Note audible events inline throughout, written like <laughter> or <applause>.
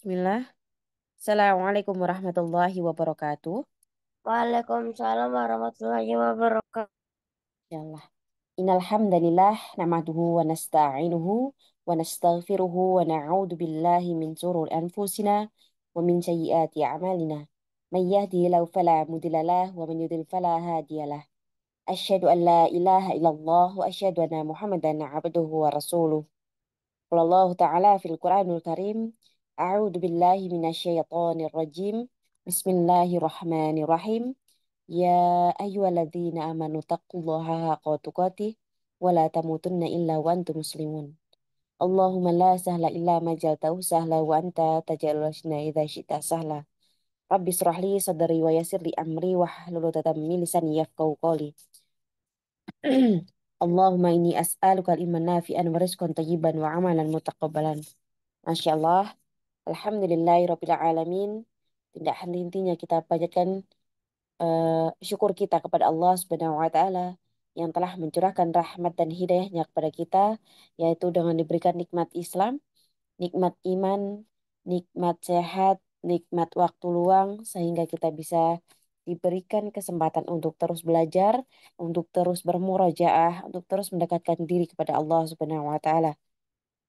Bismillah. Assalamualaikum warahmatullahi wabarakatuh. Waalaikumsalam warahmatullahi wabarakatuh. Insyaallah. Innal hamdalillah wa nasta'inuhu wa nastaghfiruhu wa na'udzu billahi min shururi anfusina wa min sayyiati a'malina. May yahdihillahu fala mudilla wa man yudlil fala hadiyalah. Asyhadu an la ilaha illallah wa asyhadu anna Muhammadan 'abduhu wa rasuluh. Qala Allah ta'ala fil Qur'anul Karim, A'udzu billahi minasyaitonir rajim. Bismillahirrahmanirrahim. Ya ayyuhalladzina amanu taqullaha kau tukati. wa tamutunna illa wa antum muslimun. Allahumma la sahla illa ma jaltahu sahla wa anta taj'alul hasna idza syi'ta sahla. Rabbi israh li sadri wa li amri wa hlul 'uqdatam min lisani yafqahu qawli. <clears throat> Allahumma ini as'aluka al-ilman nafi'an wa rizqan wa amalan mutaqabbalan. Masyaallah. Alhamdulillahirrabbilalamin. Tidak henti-hentinya kita panjatkan uh, syukur kita kepada Allah Subhanahu wa taala yang telah mencurahkan rahmat dan hidayahnya kepada kita yaitu dengan diberikan nikmat Islam, nikmat iman, nikmat sehat, nikmat waktu luang sehingga kita bisa diberikan kesempatan untuk terus belajar, untuk terus bermurajaah, untuk terus mendekatkan diri kepada Allah Subhanahu wa taala.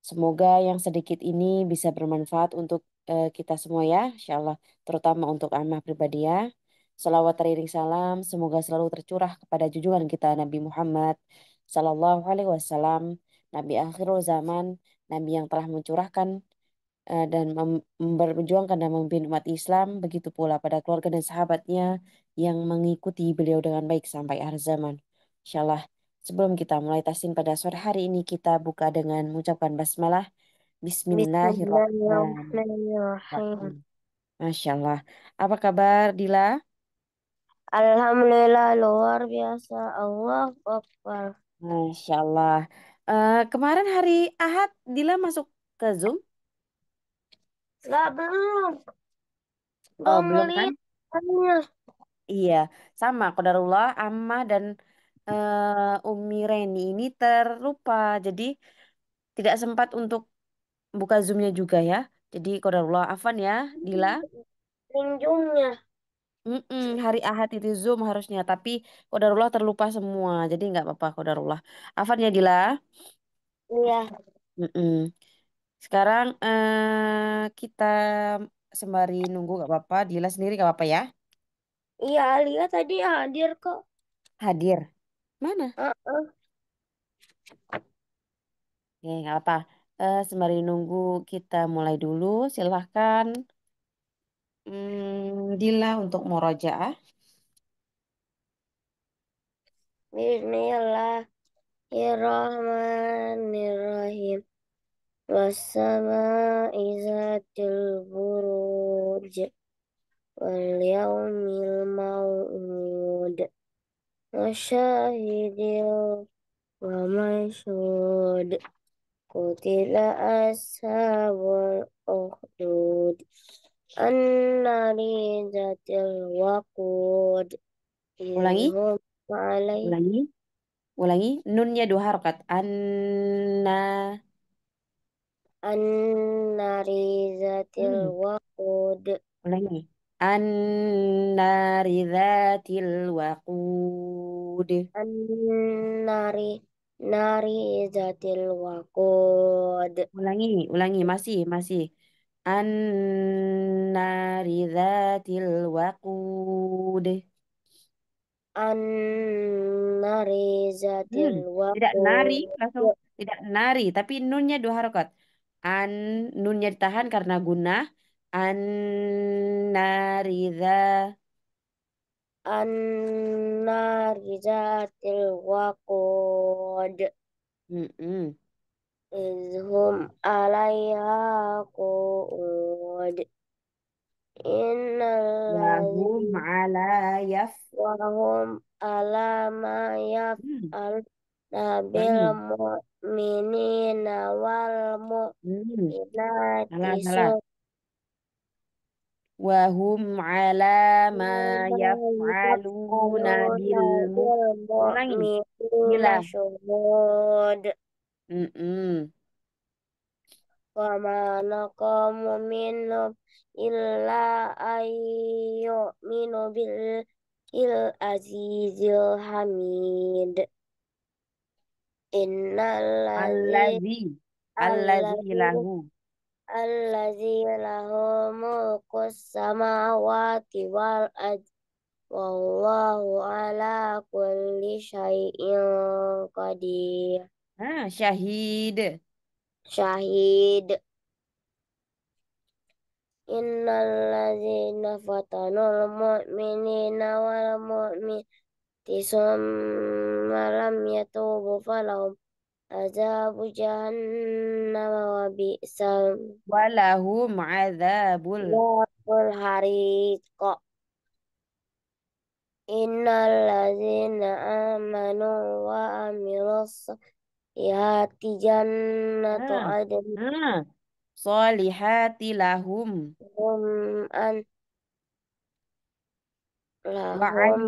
Semoga yang sedikit ini bisa bermanfaat untuk uh, kita semua ya, insya Allah, terutama untuk anak pribadi ya. Salawat teriring salam, semoga selalu tercurah kepada jujuran kita Nabi Muhammad Sallallahu Alaihi Wasallam, Nabi akhirul zaman, Nabi yang telah mencurahkan eh, dan memperjuangkan dan memimpin umat Islam, begitu pula pada keluarga dan sahabatnya yang mengikuti beliau dengan baik sampai akhir zaman. Insya Allah Sebelum kita mulai tasin pada sore hari ini, kita buka dengan mengucapkan basmalah. Bismillahirrahmanirrahim. Masya Allah. Apa kabar, Dila? Alhamdulillah, luar biasa. Allah Akbar. Masya Allah. Uh, eh, kemarin hari Ahad, Dila masuk ke Zoom? nggak belum. Oh, belum kan? Iya, sama. Kodarullah, Amma, dan eh Umi Reni ini terlupa, jadi tidak sempat untuk buka Zoom-nya juga ya. Jadi qadarullah afan ya, Dila. Kunjungnya. Hmm, Mm-mm, hari Ahad itu Zoom harusnya, tapi qadarullah terlupa semua. Jadi nggak apa-apa qadarullah. Afan ya, Dila. Iya. Mm-mm. Sekarang eh kita sembari nunggu nggak apa-apa. Dila sendiri nggak apa-apa ya. Iya, Alia tadi hadir kok. Hadir. Mana? Uh-uh. Oke, nggak apa-apa. Eh, sembari nunggu kita mulai dulu, silahkan hmm, Dila untuk murojaah. Bismillahirrahmanirrahim. Wassama'i zatil buruj. Wal yaumil maw'ud. Nasyahidil wa mansud Kutila ashabul uhdud Annari zatil wakud Ulangi Ulangi Ulangi ulangi, Nunnya dua harokat Anna Annari zatil wakud hmm. Ulangi An-nari dhatil waqud. An-nari nari dhatil waqud. Ulangi, ulangi, masih, masih. An-nari dhatil waqud. An-nari dhatil waqud. Hmm, tidak nari, langsung tidak nari, tapi nunnya dua harokat. An, nunnya ditahan karena gunah an nariza an nariza til wakud -mm. Izhum alaiha ku'ud Innal Wahum ala yaf Wahum ala ma al Nabil hmm. mu'minina wal hmm wahum ala ma yaf'aluna bil mu'minin gila syuhud mm -mm. wa ma naqamu minhum illa ayyuminu bil il azizil hamid innal allazi allazi الذي له ملك السماوات والأرض والله على كل شيء قدير Ah, syahid. Syahid. Innallazina fatanul mu'minina wal mu'min tisum malam yatubu falahum azabu jahannam wa bisa walahum azabul waful hariqa innal ladzina amanu wa amilus salihati jannatu ah, adn ah. salihati lahum hum an lahum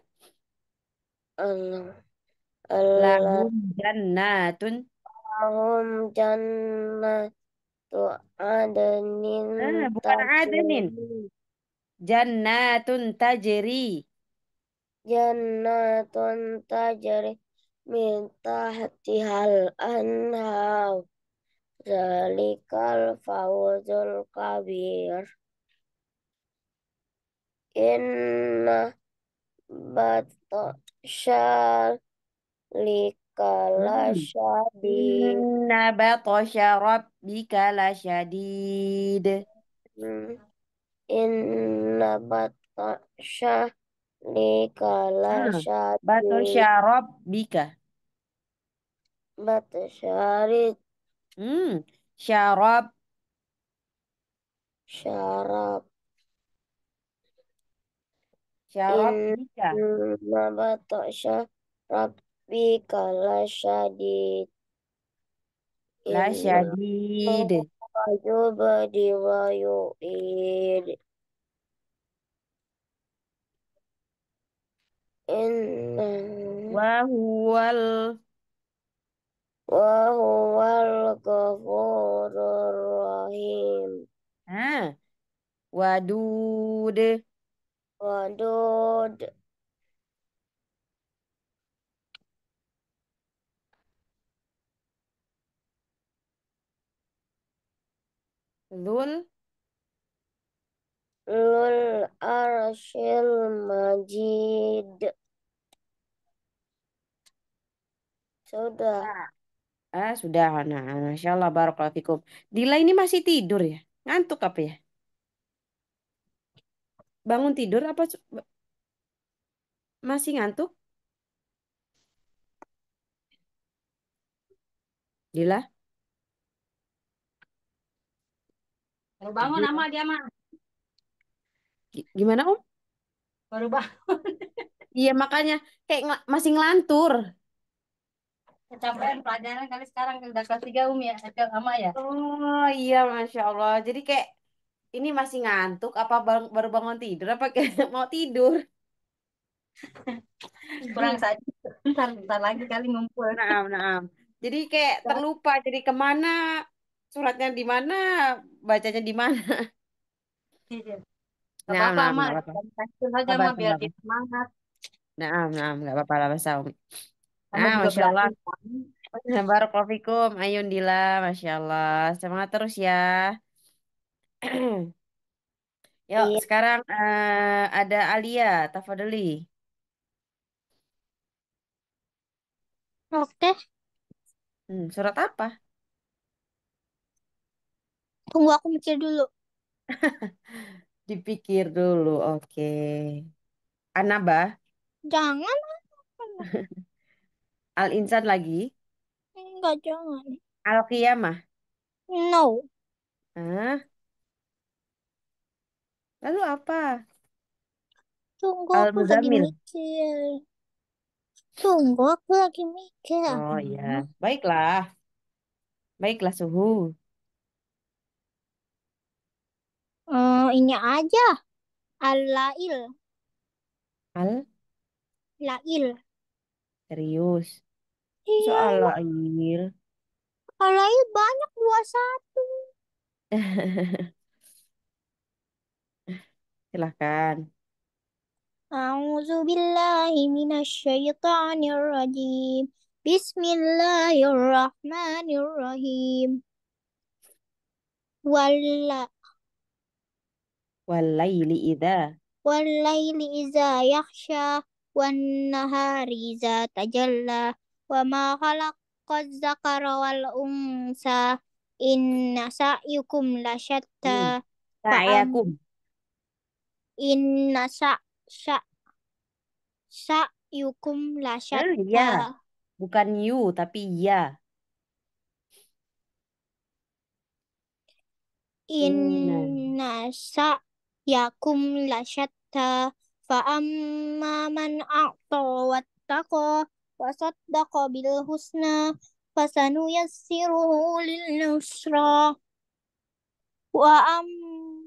Lahum jannatun. Lahum jannatu adenin. Ah, bukan adenin. Jannatun tajri. Jannatun tajri. Minta hati hatihal anhar. Zalikal fawzul kabir. Inna batok Hmm. Inna batasya Inna batasya lika la syadid. Batasya rabbika. Batasyarik. Hmm. Syarab. Ah, hmm, Syarab. Syarat eh, tiga. Nama syadid. La syadid. badi wa yu'id. Inna. rahim. Ah. Wadud. Waduh, lul, Lul arshil majid Sudah ah, ah sudah nah, Masya Allah Barakulah Fikum Dila ini masih tidur ya Ngantuk apa ya bangun tidur apa masih ngantuk? Dila? Baru bangun Dila. dia mah. Gimana Om? Baru bangun. <laughs> iya makanya kayak ng masih ngelantur. Kecapean pelajaran kali sekarang udah kelas 3 Umi ya, Eka lama ya. Oh iya Masya Allah. Jadi kayak ini masih ngantuk apa bang, baru bangun tidur apa kayak <laughs> mau tidur kurang saja ntar, lagi kali ngumpul naam naam jadi kayak ya. terlupa jadi kemana suratnya di mana bacanya di mana iya, iya. nggak apa-apa nah, saja biar semangat naam naam nggak apa-apa lah bahasa umi nah masya Allah Barakallahu fikum ayun dila masya Allah semangat terus ya <clears throat> Yuk, Iya. sekarang uh, ada Alia, Tafadeli. Oke, Hmm, surat apa? tunggu aku mikir dulu. <laughs> Dipikir dulu, oke. Anabah, Jangan, <laughs> Al-Insan lagi, enggak jangan. Al-Qiyamah. No, Hah? Lalu apa? Tunggu aku lagi al mikir. Tunggu aku lagi mikir. Oh iya. ya, baiklah. Baiklah suhu. Hmm, ini aja. Al-Lail. Al? Lail. Serius. Iya. Soal lahir. Al-Lail banyak satu <laughs> Silahkan. A'udzu billahi minasyaitonir rajim. Bismillahirrahmanirrahim. Walla Wallaili idza Wallaili idza yakhsha wan nahari idza tajalla wa ma khalaqaz zakara wal unsa inna sa'yukum lasyatta. Hmm. Sa'yakum inna sa sa sa yukum la ya, sya ya. Bukan you tapi ya. Inna sa yakum la syatta fa amma man a'ta wattaqa wa saddaqa bil husna fasanuyassiruhu lil nusra wa amma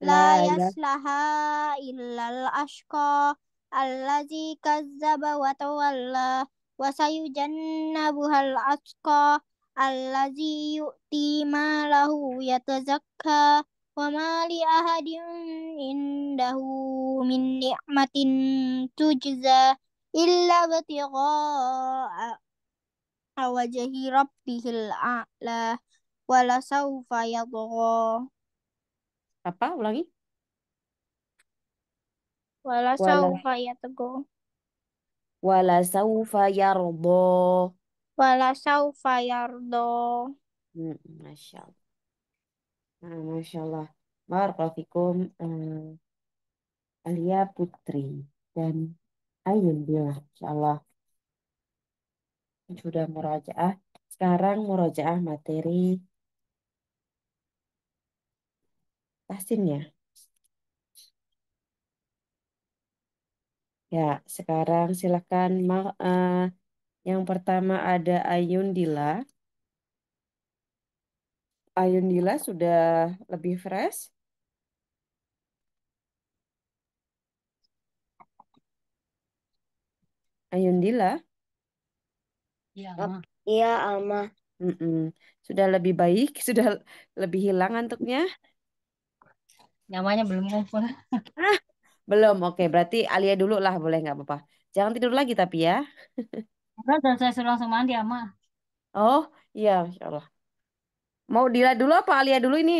La nah, iya. yaslaha illal ashqa allazi kazzaba wa tawalla wa sayujannabuhal atqa allazi indahu min ni'matin tujza illa batigha apa ulangi wala saufa yatgo wala saufa yardo wala saufa yardo hmm, masya Allah nah, masya Allah Barakallahu eh, Alia Putri dan Ayun Bila insya Allah sudah murajaah sekarang murajaah materi Pastin ya. Ya, sekarang silakan uh, yang pertama ada Ayundila. Ayundila sudah lebih fresh? Ayundila? Iya, Ma. Iya, Alma. Mm -mm. Sudah lebih baik, <laughs> sudah lebih hilang antuknya namanya belum ngumpul. Ah, belum. Oke, berarti Alia dulu lah boleh nggak apa-apa. Jangan tidur lagi tapi ya. Enggak, dan saya suruh langsung mandi ama. Oh, iya, Masya Allah. Mau Dila dulu apa Alia dulu ini?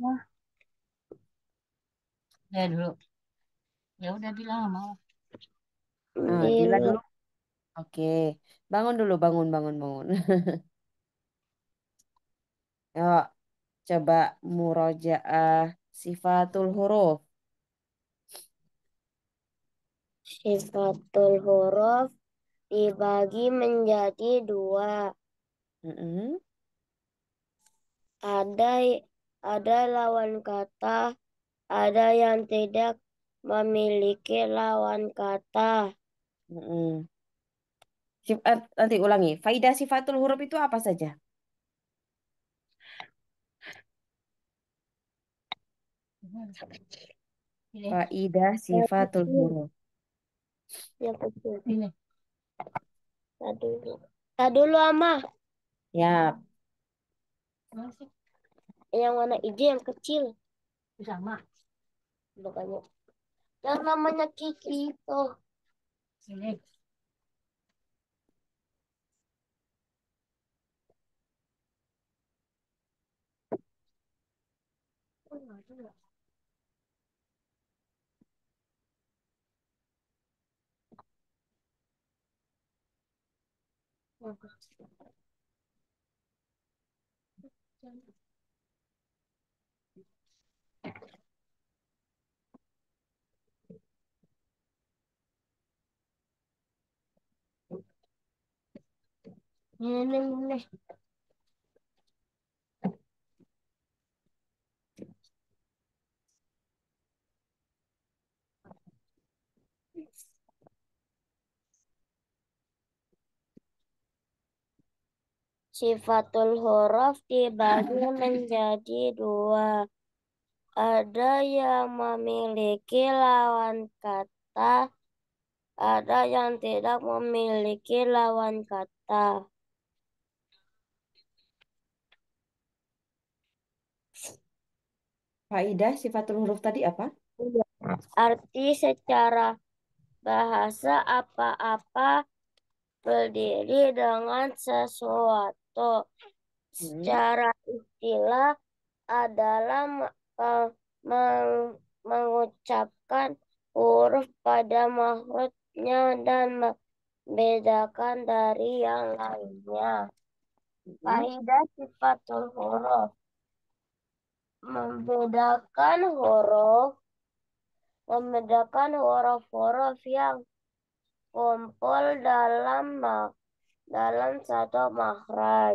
Ya. Ya dulu. Ya udah bilang mau. Nah, Dila dulu. Oke, bangun dulu, bangun, bangun, bangun. <laughs> Yuk. Ya, coba murojaah sifatul huruf. Sifatul huruf dibagi menjadi dua. Mm -hmm. Ada ada lawan kata, ada yang tidak memiliki lawan kata. Mm -hmm. Sifat, eh, nanti ulangi. Faidah sifatul huruf itu apa saja? Faidah sifatul huruf. Ya betul. Ini. Tadulu. Tadulu ama. Ya. Yang warna hijau yang kecil. Sama. Bukannya. Yang namanya Kiki itu. Sini. 먹어. 얘는 네. 네, 네. sifatul huruf dibagi <laughs> menjadi dua. Ada yang memiliki lawan kata, ada yang tidak memiliki lawan kata. Faidah sifatul huruf tadi apa? Iya. Arti secara bahasa apa-apa berdiri dengan sesuatu Santo gitu. hmm. secara istilah adalah e, meng mengucapkan huruf pada makhluknya dan membedakan dari yang lainnya. Kaidah hmm. sifatul huruf membedakan huruf membedakan huruf-huruf yang kumpul dalam mak dalam satu makhraj,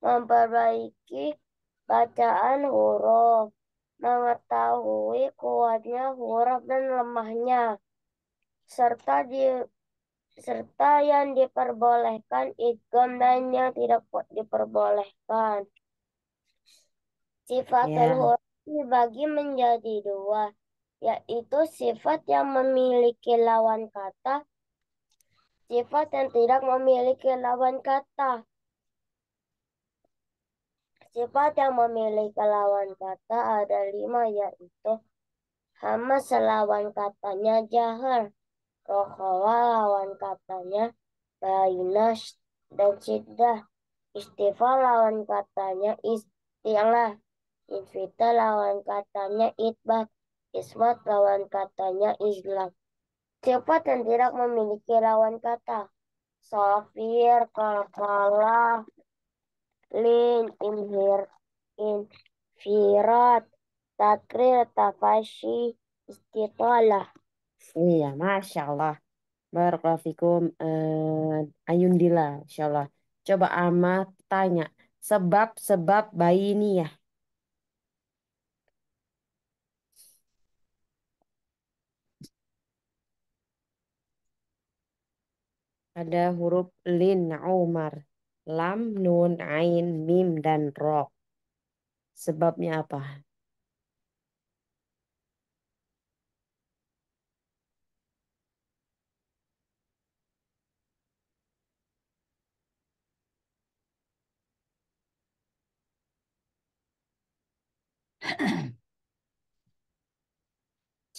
memperbaiki bacaan huruf, mengetahui kuatnya huruf dan lemahnya, serta di serta yang diperbolehkan idgham dan yang tidak diperbolehkan. Sifat yeah. Ya. huruf dibagi menjadi dua, yaitu sifat yang memiliki lawan kata Sifat yang tidak memiliki lawan kata. Sifat yang memiliki lawan kata ada lima yaitu hama selawan katanya jahar, Rohawa lawan katanya Bainas dan Siddah, Istighfar lawan katanya Istilah, Invita lawan katanya itbah, Ismat lawan katanya Islam. Cepat dan tidak memiliki lawan kata. Safir, kalkala, lin, inhir, infirat, takrir, tafashi, istitalah. Iya, Masya Allah. Barakallahu eh, dila, Insya Allah. Coba Amat tanya, sebab-sebab bayi ini ya. ada huruf lin Umar. Lam, nun, ain, mim, dan ro. Sebabnya apa?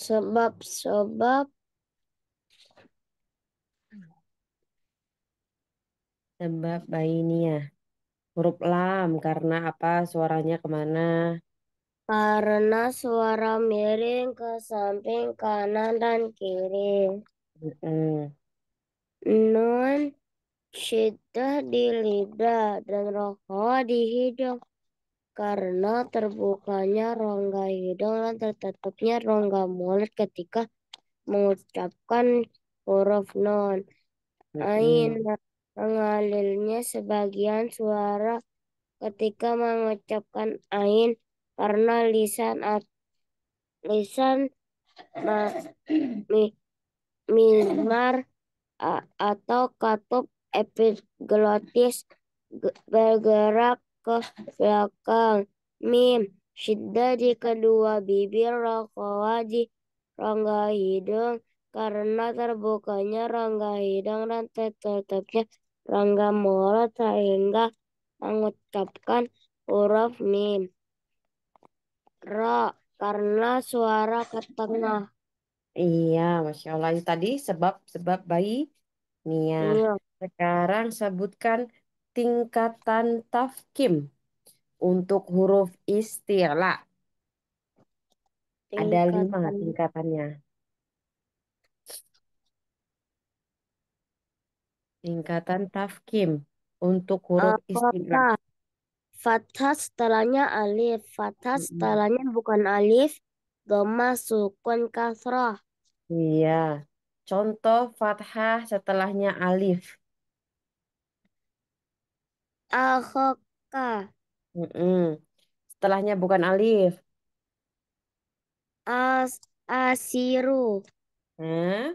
Sebab-sebab Sebab bainiyah. Huruf lam karena apa suaranya kemana? Karena suara miring ke samping kanan dan kiri. Mm-mm. Nun syiddah di lidah dan rokok di hidung. Karena terbukanya rongga hidung dan tertutupnya rongga mulut ketika mengucapkan huruf nun Mm-mm. Aina mengalirnya sebagian suara ketika mengucapkan ain karena lisan lisan ma, mi, mimar a, atau katup epiglotis bergerak ke belakang mim Sida di kedua bibir rokoa di rongga hidung karena terbukanya rongga hidung dan tertutupnya Rangga Mola sehingga mengucapkan huruf mim. Ra karena suara ketengah. Iya, Masya Allah. tadi sebab-sebab bayi Nia. Iya. Sekarang sebutkan tingkatan tafkim untuk huruf istilah. Tingkatan. Ada lima tingkatannya. Singkatan tafkim untuk huruf Uh, istilah. fathah. setelahnya alif. Fathah setelahnya bukan alif. Doma sukun kasrah. Iya. Contoh fathah setelahnya alif. Akhoka. mm Setelahnya bukan alif. As asiru. Hmm?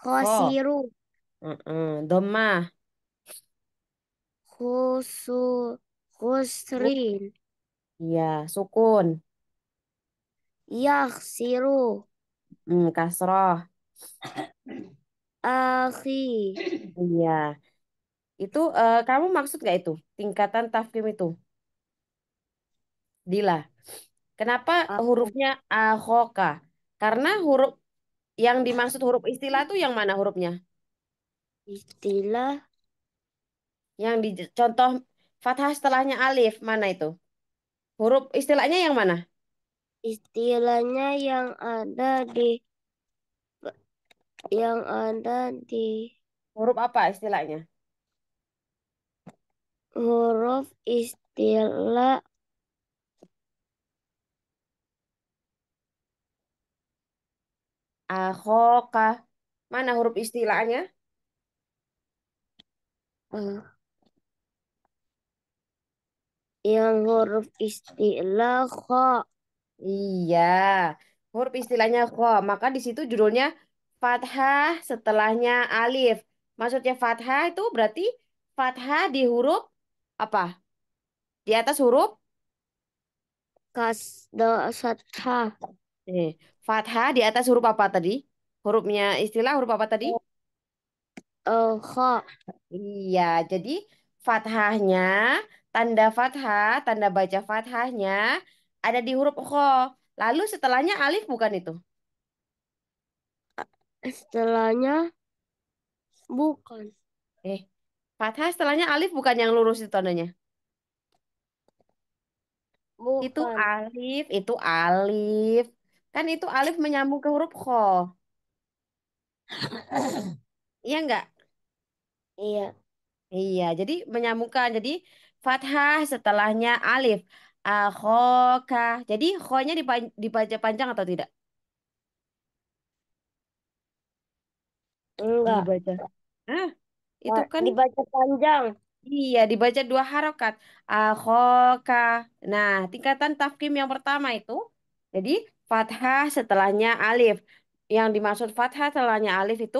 Kho. Khosiru. Mm-mm. Dhammah. Khusu, khusrin. Iya, sukun. yah siru, Mm, kasroh. Akhi. Iya. Itu uh, kamu maksud gak itu? Tingkatan tafkim itu? Dila. Kenapa hurufnya ahoka? Karena huruf yang dimaksud huruf istilah tuh yang mana hurufnya? Istilah yang di contoh fathah setelahnya alif mana itu? Huruf istilahnya yang mana? Istilahnya yang ada di yang ada di huruf apa istilahnya? Huruf istilah Ahoka. Mana huruf istilahnya? Hmm. Yang huruf istilah kho. Iya, huruf istilahnya kho. Maka di situ judulnya fathah setelahnya alif. Maksudnya fathah itu berarti fathah di huruf apa? Di atas huruf Kas Eh, fathah di atas huruf apa tadi? Hurufnya istilah huruf apa tadi? al kha. Iya, jadi fathahnya, tanda fathah, tanda baca fathahnya ada di huruf kha. Lalu setelahnya alif bukan itu? Setelahnya bukan. Eh, fathah setelahnya alif bukan yang lurus itu tandanya? Bukan. Itu alif, itu alif. Kan itu alif menyambung ke huruf kho. <coughs> Iya enggak? Iya. Iya, jadi menyambungkan. Jadi fathah setelahnya alif. Akhoka. Jadi khonya nya dibaca panjang atau tidak? Enggak. Dibaca. Ah, itu kan Dibaca panjang. iya dibaca dua harokat. Akhoka. Nah, tingkatan tafkim yang pertama itu. Jadi fathah setelahnya alif. Yang dimaksud fathah setelahnya alif itu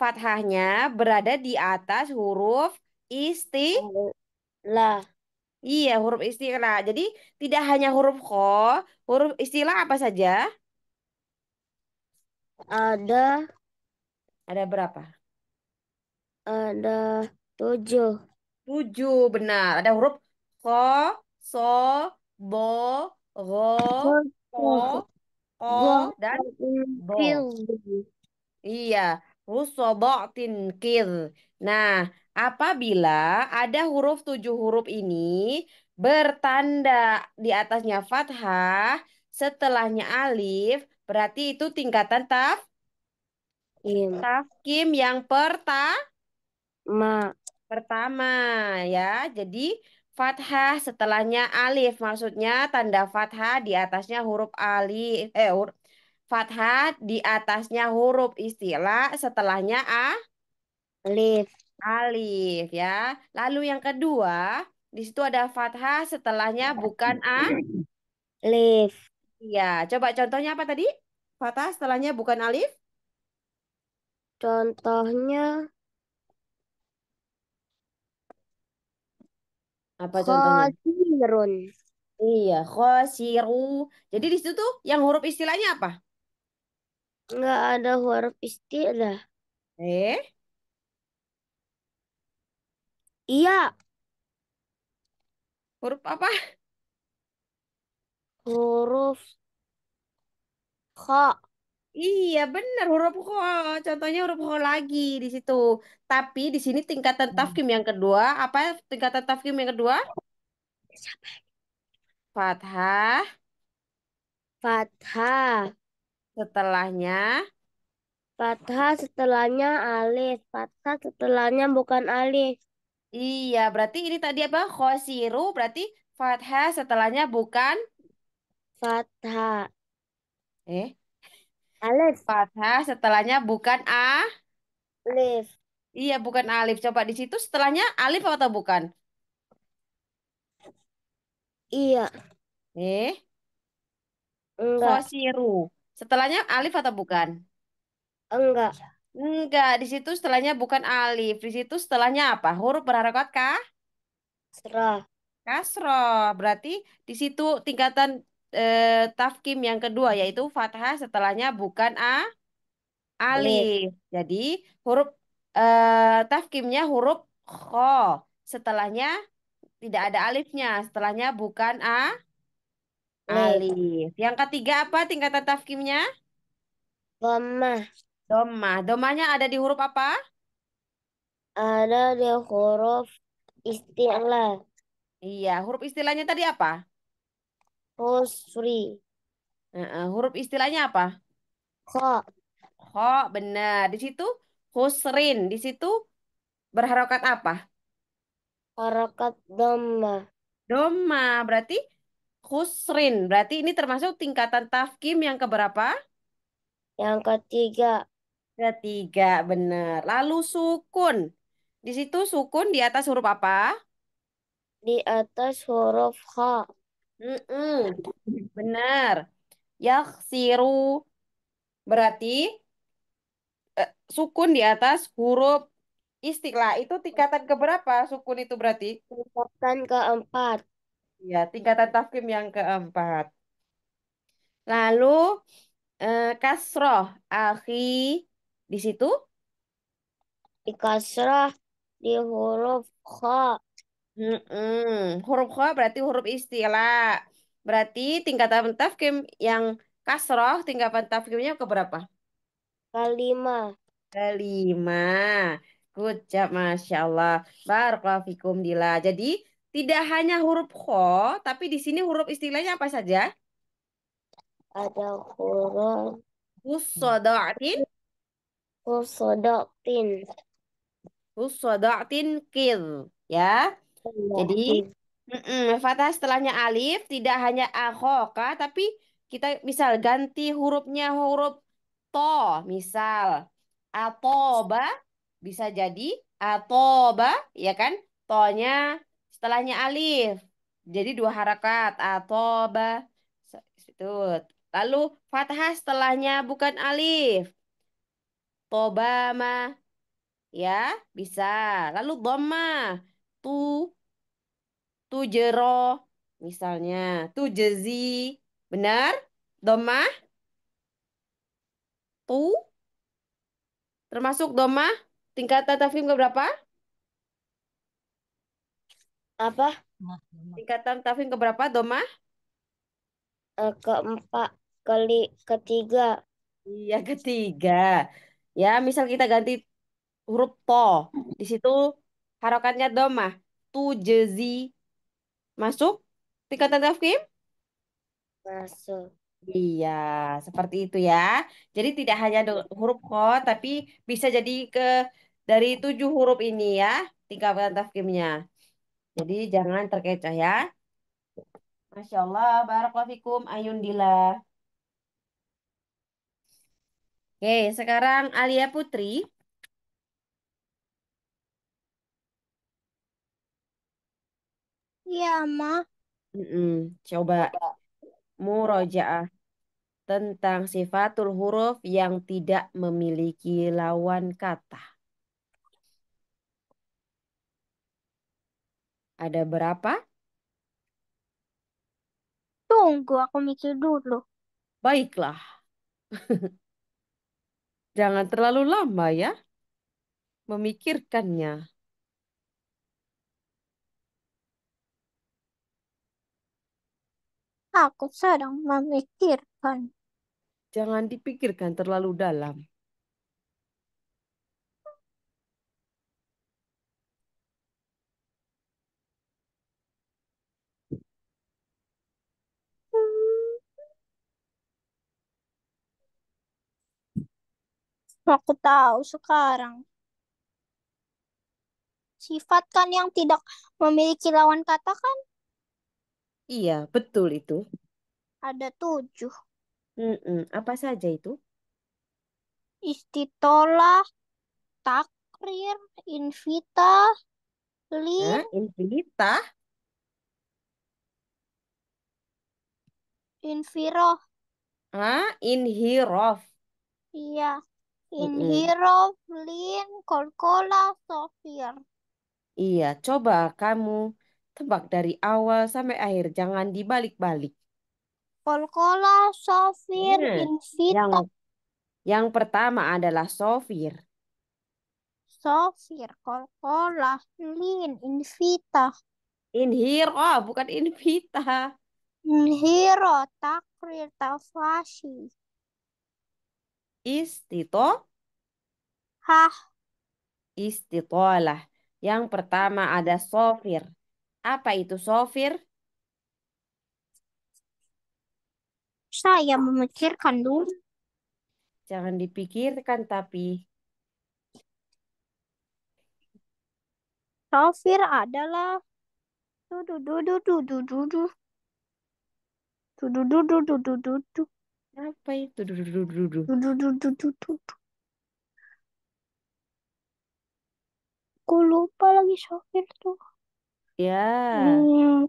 fathahnya berada di atas huruf isti lah. Iya, huruf istilah. Jadi tidak hanya huruf kho, huruf istilah apa saja? Ada. Ada berapa? Ada tujuh. Tujuh, benar. Ada huruf kho, so, bo, ro, ko, o, dan bo. Iya. Husobotin kir. Nah, apabila ada huruf tujuh huruf ini bertanda di atasnya fathah, setelahnya alif, berarti itu tingkatan taf iya. Taf kim yang pertama. Pertama ya. Jadi fathah setelahnya alif maksudnya tanda fathah di atasnya huruf alif eh huruf fathah, di atasnya huruf istilah, setelahnya a alif. Alif ya. Lalu yang kedua, di situ ada fathah setelahnya bukan a alif. Iya, coba contohnya apa tadi? Fathah setelahnya bukan alif? Contohnya apa contohnya? Khosirun. Iya, khosiru. Jadi di situ tuh yang huruf istilahnya apa? Enggak ada huruf istilah. Eh? Iya. Huruf apa? Huruf K. Iya benar huruf kho. Contohnya huruf kho lagi di situ. Tapi di sini tingkatan tafkim yang kedua apa tingkatan tafkim yang kedua? Fathah. Fathah. Setelahnya fathah setelahnya alif. Fathah setelahnya bukan alif. Iya, berarti ini tadi apa? Khosiru berarti fathah setelahnya bukan fathah. Eh? Alif. Fathah setelahnya bukan a. Alif. Iya, bukan alif. Coba di situ setelahnya alif atau bukan? Iya. Eh? Enggak. Khosiru. Setelahnya alif atau bukan? Enggak. Iya. Enggak, di situ setelahnya bukan alif. Di situ setelahnya apa? Huruf berharokat kah? Kasroh. Kasroh. Berarti di situ tingkatan eh, tafkim yang kedua yaitu fathah setelahnya bukan a alif. alif. Jadi huruf eh, tafkimnya huruf kho. Setelahnya tidak ada alifnya. Setelahnya bukan a Alif. Yang ketiga apa tingkatan tafkimnya? Doma. Doma. Domanya ada di huruf apa? Ada di huruf istilah. Iya, huruf istilahnya tadi apa? Husri. Uh, huruf istilahnya apa? Kho. Kho, benar. Di situ husrin. Di situ berharokat apa? Harokat doma. Doma berarti Khusrin. Berarti ini termasuk tingkatan tafkim yang keberapa? Yang ketiga. Ketiga, benar. Lalu sukun. Di situ sukun di atas huruf apa? Di atas huruf H. Mm -mm. Benar. Yaksiru. Berarti eh, sukun di atas huruf istilah. Itu tingkatan keberapa sukun itu berarti? Tingkatan keempat. Ya, tingkatan tafkim yang keempat. Lalu eh, kasroh akhi di situ Di kasroh di huruf kha. Mm-mm. Huruf kha berarti huruf istilah. Berarti tingkatan tafkim yang kasroh, tingkatan tafkimnya keberapa? Kalima. Kelima. Good job, Masya Allah. Barakulah fikum, Dila. Jadi, tidak hanya huruf kho, tapi di sini huruf istilahnya apa saja? Ada huruf husodatin, husodatin, husodatin kil, ya. Jadi, mm -mm, fatah setelahnya alif tidak hanya akhoka, tapi kita misal ganti hurufnya huruf to, misal atoba bisa jadi atoba, ya kan? Tonya Setelahnya alif. Jadi dua harakat. Atoba. Ah, Itu. Lalu fathah setelahnya bukan alif. Tobama. Ya, bisa. Lalu doma. Tu. Tujero. Misalnya. Tujezi. Benar? Doma. Tu. Termasuk doma. Tingkat tafhim ke berapa? apa? Tingkatan nah, ke keberapa, Doma? Uh, keempat, kali ketiga. Iya, ketiga. Ya, misal kita ganti huruf to. Di situ harokatnya doma. Tu jezi. Masuk tingkatan tafkim? Masuk. Iya, seperti itu ya. Jadi tidak hanya huruf ko, tapi bisa jadi ke dari tujuh huruf ini ya, tingkatan tafkimnya. Jadi jangan terkecoh ya. Masya Allah, Ayun Dila. Oke, sekarang Alia Putri. Iya, Ma. Mm -mm. Coba murojaah tentang sifatul huruf yang tidak memiliki lawan kata. Ada berapa? Tunggu, aku mikir dulu. Baiklah. <laughs> Jangan terlalu lama ya memikirkannya. Aku sedang memikirkan. Jangan dipikirkan terlalu dalam. Aku tahu sekarang. Sifat kan yang tidak memiliki lawan kata kan Iya, betul itu. ada tujuh. Mm-mm. Apa saja itu? istitola takrir, invita, li. lin, Invita? inviro ah Inhirof. Iya, Inhiro, Flynn, Coca-Cola, Sofir. Iya, coba kamu tebak dari awal sampai akhir, jangan dibalik-balik. Coca-Cola, Sofir, hmm, Nah, yang Invita, yang pertama adalah sofir. Sofir, Coca-Cola, Flynn, Invita, Inhiro, oh, bukan invita. hero, Takrir, Tafashi. Istito. ha Istitolah. Yang pertama ada sofir. Apa itu sofir? Saya memikirkan dulu. Jangan dipikirkan tapi. Sofir adalah tuh tuh tuh tuh tuh tuh tuh tuh apa itu? Duh, duh, duh, duh, duh. Duh, duh, Aku lupa lagi sopir tuh. Ya. Hmm.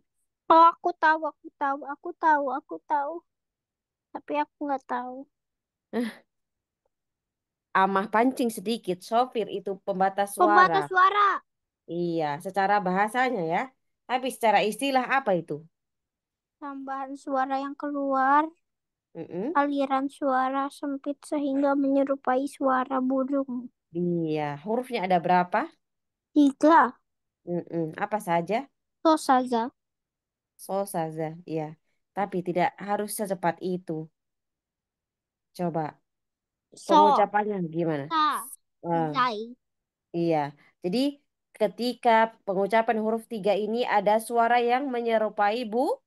Oh, aku tahu, aku tahu, aku tahu, aku tahu. Tapi aku nggak tahu. <laughs> Amah pancing sedikit. Sopir itu pembatas suara. Pembatas suara. Iya, secara bahasanya ya. Tapi secara istilah apa itu? Tambahan suara yang keluar Mm-mm. aliran suara sempit sehingga menyerupai suara burung. Iya, hurufnya ada berapa? Tiga. Mm-mm. Apa saja? So saja. So saja, iya. Tapi tidak harus secepat itu. Coba so, pengucapannya gimana? Sa, uh, Iya, jadi ketika pengucapan huruf tiga ini ada suara yang menyerupai bu?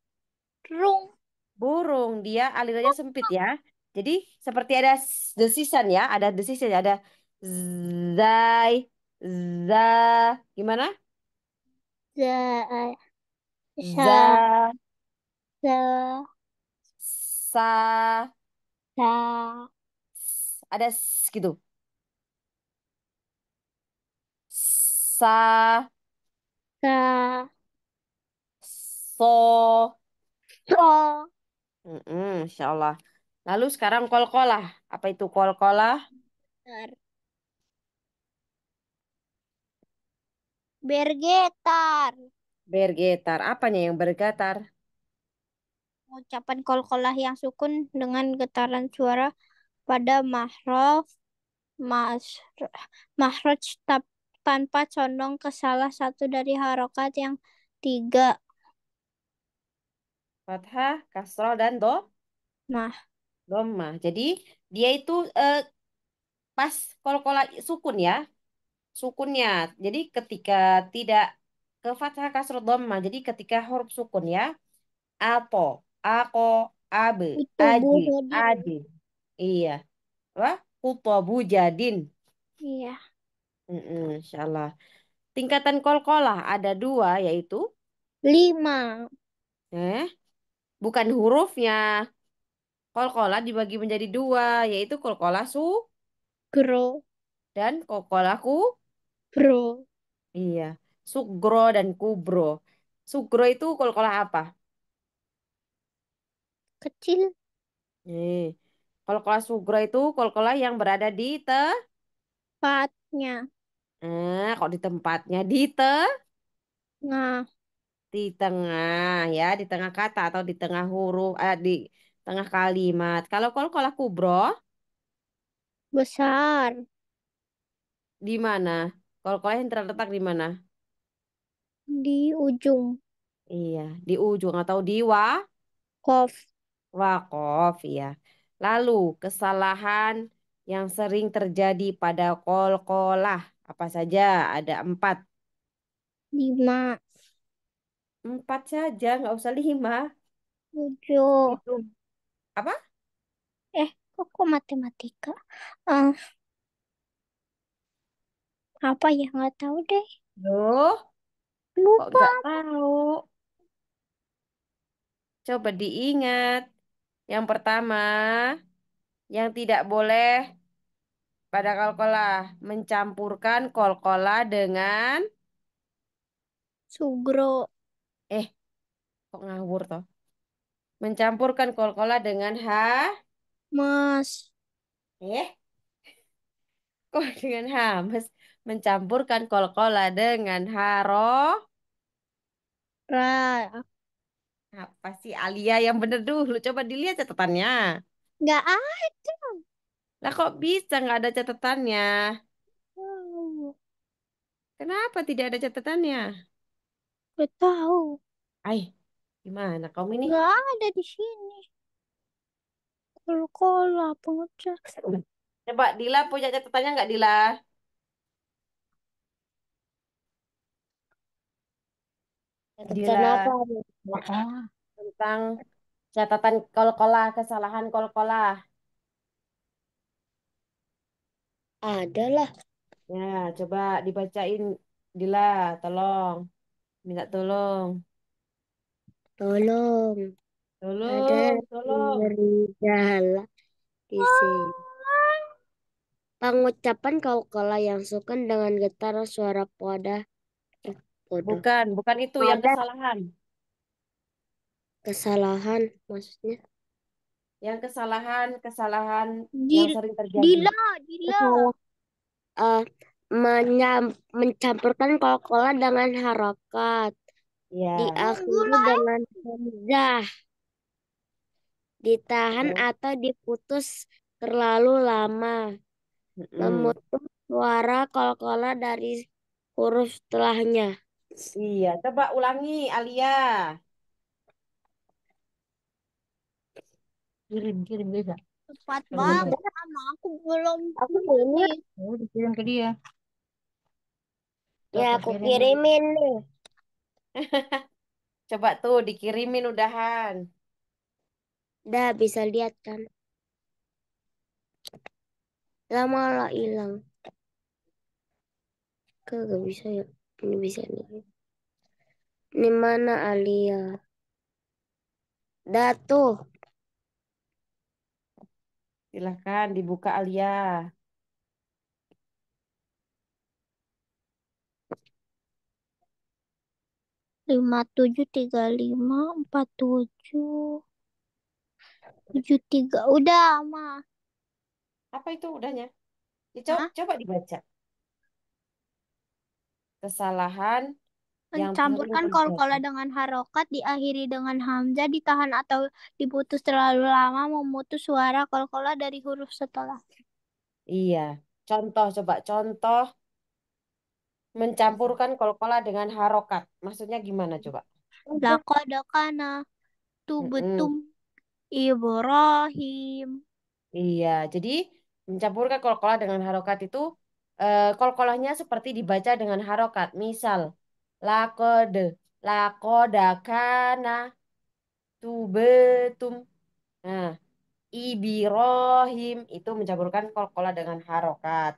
Rung burung dia alirannya oh. sempit ya jadi seperti ada desisan ya ada desisan ya, ada zai za gimana za za za sa sa ada gitu sa sa so so Mm-mm, Insya Allah. Lalu sekarang kol-kolah. Apa itu kol-kolah? Bergetar. Bergetar. Apanya yang bergetar? Ucapan kol-kolah yang sukun dengan getaran suara pada mahrof mas, mahroj tanpa condong ke salah satu dari harokat yang tiga fathah, kasroh, dan do. Mah. mah, Jadi dia itu eh, pas kol-kola sukun ya. Sukunnya. Jadi ketika tidak ke fathah kasroh mah, Jadi ketika huruf sukun ya. Apo, ako, abe, aji, adi. Iya. Apa? Kutobu jadin. Iya. Mm -mm, insya Allah. Tingkatan kol-kolah ada dua yaitu? Lima. Eh? bukan hurufnya. Kolkola dibagi menjadi dua, yaitu kolkola su gro dan kolkola ku bro. Iya, sugro dan kubro. Sugro itu kolkola apa? Kecil. Nih, kolkola sugro itu kolkola yang berada di te tempatnya. Eh, kok di tempatnya di te Nah di tengah ya, di tengah kata atau di tengah huruf eh, di tengah kalimat. Kalau kol kol aku bro besar. Di mana? Kol kol yang terletak di mana? Di ujung. Iya, di ujung atau di wa? Kof. wa kof ya. Lalu kesalahan yang sering terjadi pada kol kolah apa saja? Ada empat. Lima. Empat saja, nggak usah lima. Tujuh. Gitu. Apa? Eh, kok, matematika? Uh, apa ya? Nggak tahu deh. Loh, kok Lupa. nggak tahu? Coba diingat. Yang pertama, yang tidak boleh pada kolkola. Mencampurkan kolkola dengan Sugro. Eh, kok ngawur toh? Mencampurkan kol-kola dengan H. Mas. Eh, kok dengan H, Mas? Mencampurkan kol-kola dengan haro. Ra. Apa sih Alia yang bener dulu? Coba dilihat catatannya. Nggak ada. Lah kok bisa nggak ada catatannya? Kenapa tidak ada catatannya? Gak tahu. ay gimana kamu ini? Gak ada di sini. Kalau kalau apa pengecek. Coba Dila punya catatannya nggak Dila? Dila Tentang catatan kol-kola, kesalahan kol-kola. Ada Ya, coba dibacain Dila, tolong minta tolong tolong tolong ada tolong jalan di sini pengucapan kau kalah yang suka dengan getar suara pada eh, bukan bukan itu yang kesalahan kesalahan maksudnya yang kesalahan kesalahan Dil yang sering terjadi dila dila uh, menyam, mencampurkan kol dengan harokat. Ya. Diakhiri dengan hamzah. Ditahan ya. atau diputus terlalu lama. Mm Memutus suara kol dari huruf setelahnya. Iya, coba ulangi Alia. Kirim, kirim bisa. Cepat banget, sama aku belum. Aku belum. Oh, dikirim ke dia. Ya, aku kirimin nih. <laughs> Coba tuh dikirimin udahan. Udah bisa lihat kan? Lama lah hilang. Kagak bisa ya. Ini bisa nih. Ini mana Alia? Dah tuh. Silahkan dibuka Alia. lima tujuh tiga lima empat tujuh tujuh tiga udah ma apa itu udahnya ya, coba, Hah? coba dibaca kesalahan mencampurkan kol-kola dengan harokat diakhiri dengan hamzah ditahan atau diputus terlalu lama memutus suara kol-kola dari huruf setelah iya contoh coba contoh Mencampurkan kolkola dengan harokat. Maksudnya gimana coba? Lakodakana tubetum Ibrahim. Iya, jadi mencampurkan kolkola dengan harokat itu eh, kolkolahnya seperti dibaca dengan harokat. Misal, lakode, lakodakana, tubetum. Nah, Ibrahim itu mencampurkan kolkola dengan harokat.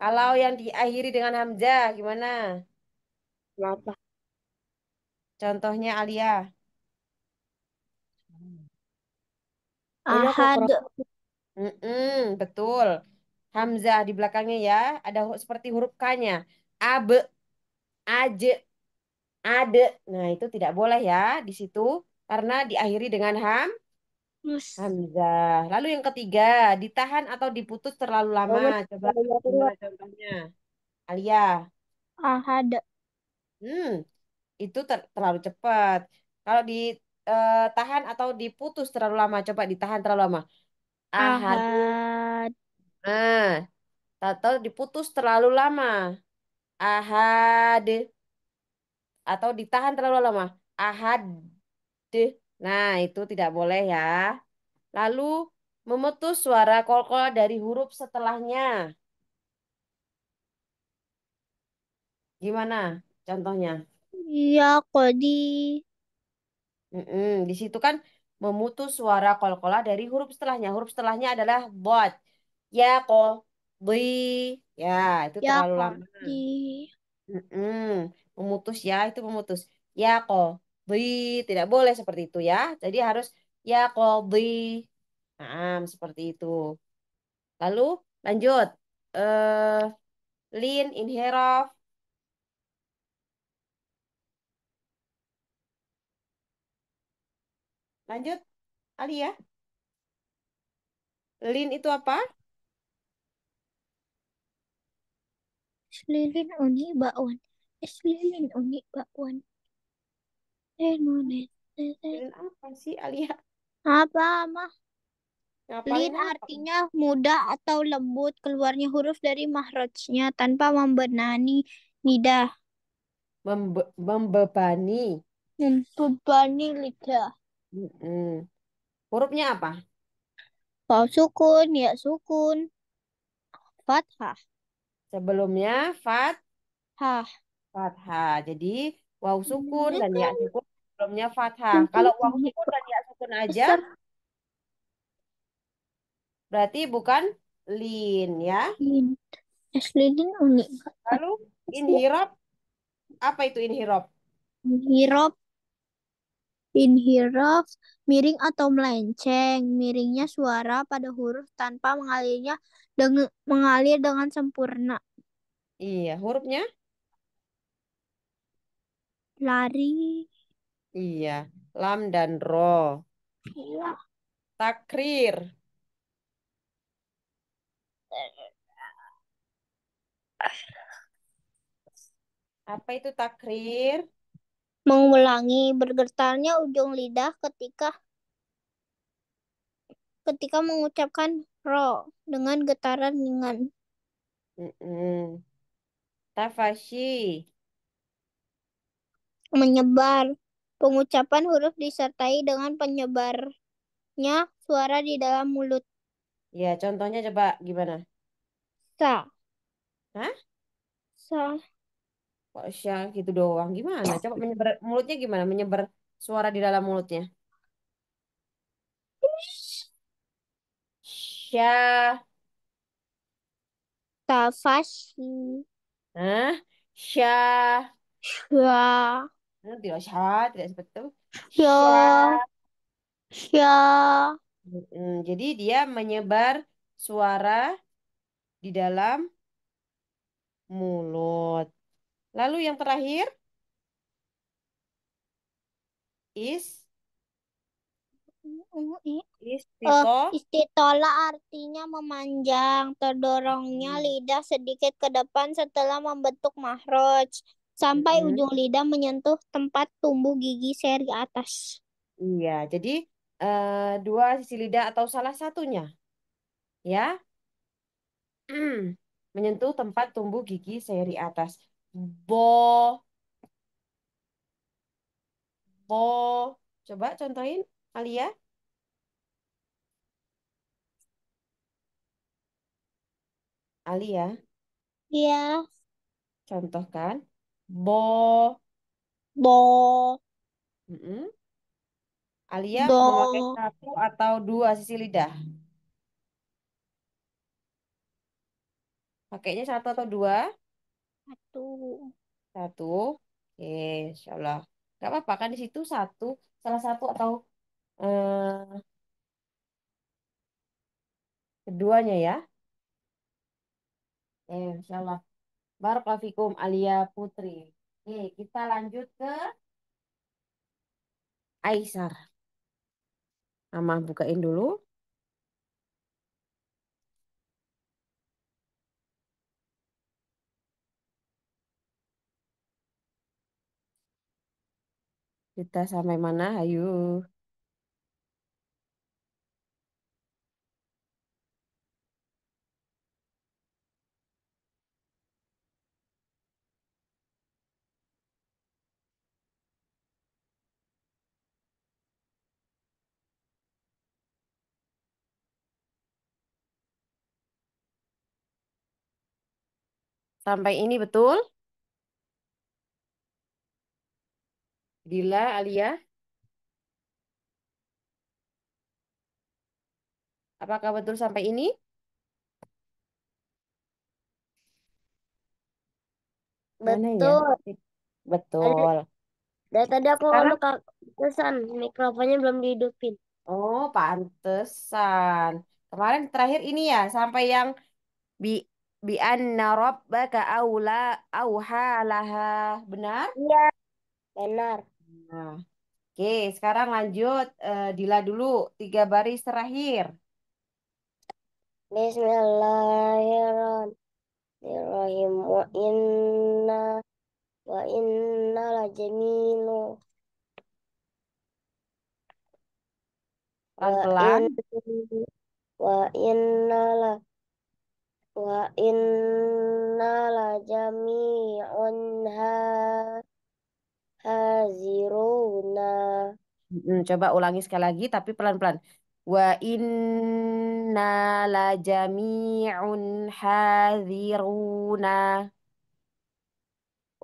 Kalau yang diakhiri dengan hamzah gimana? Kenapa? Contohnya Alia. Ahad. Mm-mm, betul. Hamzah di belakangnya ya, ada seperti huruf K-nya. Abe, aje, ade. Nah, itu tidak boleh ya di situ karena diakhiri dengan ham Terus. Hamzah. Lalu yang ketiga, ditahan atau diputus terlalu lama. Coba lihat contohnya? Alia. Ahad. Hmm, itu ter terlalu cepat. Kalau ditahan eh, atau diputus terlalu lama, coba ditahan terlalu lama. Ahad. Ahad. Nah, atau diputus terlalu lama. Ahad. Atau ditahan terlalu lama. Ahad. Deh Nah, itu tidak boleh ya. Lalu memutus suara kolkol dari huruf setelahnya. Gimana contohnya? Ya, kodi. Mm -mm. Di situ kan memutus suara kolkol dari huruf setelahnya. Huruf setelahnya adalah bot. Ya, kodi. Ya, itu ya, terlalu lama. Mm -mm. Memutus ya, itu memutus. Ya, kodi qadhi. Tidak boleh seperti itu ya. Jadi harus ya qadhi. Nah, seperti itu. Lalu lanjut. uh, eh, lin inhiraf Lanjut, Ali ya. Lin itu apa? Lilin uni bakwan. Lilin uni bakwan apa sih Alia? Apa mah? Lin artinya mudah atau lembut keluarnya huruf dari mahrojnya tanpa membebani lidah. Membe membebani. Membebani lidah. Mm -mm. Hurufnya apa? Waw sukun, ya sukun. Fathah. Sebelumnya fat. Hah. Fathah. Jadi waw sukun dan ya sukun sebelumnya fathah. Kalau uang sukun dan ya sukun aja berarti bukan lin ya. Lin. unik. Lalu inhirap apa itu inhirap inhirap inhirap miring atau melenceng, miringnya suara pada huruf tanpa mengalirnya deng mengalir dengan sempurna. Iya, hurufnya? Lari. Iya, lam dan ro. Iya. Takrir. Apa itu takrir? Mengulangi bergetarnya ujung lidah ketika ketika mengucapkan ro dengan getaran ringan. Mm -mm. Tafashi. Menyebar Pengucapan huruf disertai dengan penyebarnya suara di dalam mulut. Ya, contohnya coba gimana? Sa. Hah? Sa. Kok sya gitu doang? Gimana? Coba menyebar mulutnya gimana? Menyebar suara di dalam mulutnya. Sya. Tafasyi. Hah? Sya. Sya tidak sya tidak seperti itu sya sya ya. jadi dia menyebar suara di dalam mulut lalu yang terakhir is Istitola eh, Uh, istitola artinya memanjang, terdorongnya lidah sedikit ke depan setelah membentuk mahroj sampai hmm. ujung lidah menyentuh tempat tumbuh gigi seri atas. Iya, jadi uh, dua sisi lidah atau salah satunya. Ya. <clears throat> menyentuh tempat tumbuh gigi seri atas. Bo. Bo. Coba contohin, Alia. Ali Iya. Contohkan bo. Bo. Mm-mm. Alia memakai satu atau dua sisi lidah. Pakainya satu atau dua? Satu. Satu. Oke, insya Allah. Gak apa-apa kan di situ satu, salah satu atau eh, keduanya ya. Eh, insya Allah. Barakalafikum Alia Putri. Oke, kita lanjut ke Aisar. Mama bukain dulu. Kita sampai mana? Ayo. sampai ini betul? Dila, Alia? Apakah betul sampai ini? Ya? Betul. ya? Betul. Dari tadi aku Sekarang, kesan mikrofonnya belum dihidupin. oh pantesan. Kemarin terakhir ini ya, sampai yang bi bi anna rabbaka aula auha laha. Benar? Iya. Benar. Nah. Oke, sekarang lanjut uh, Dila dulu tiga baris terakhir. Bismillahirrahmanirrahim. Wa inna wa inna la jaminu. Pelan-pelan. Wa inna la wa inna la jami'un ha haziruna. Hmm, coba ulangi sekali lagi tapi pelan-pelan. Wa inna la jami'un haziruna.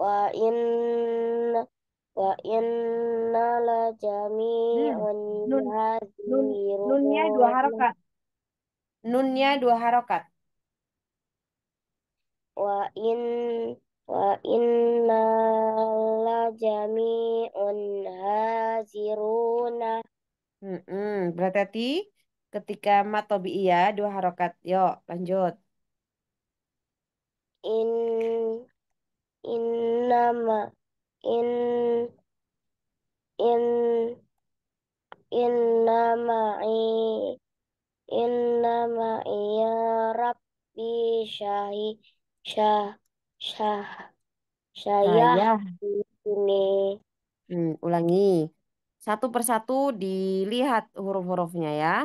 Wa inna wa inna la jami'un haziruna. Hmm, nunnya dua harokat. Nunnya dua harokat wa in wa inna la jami'un haziruna. Hmm, berarti hati ketika mat ya dua harokat. Yuk, lanjut. In nama in in in nama ya rabbi syahid Syah, syah, saya Saya. ini Hmm, ulangi. Satu persatu dilihat huruf-hurufnya ya.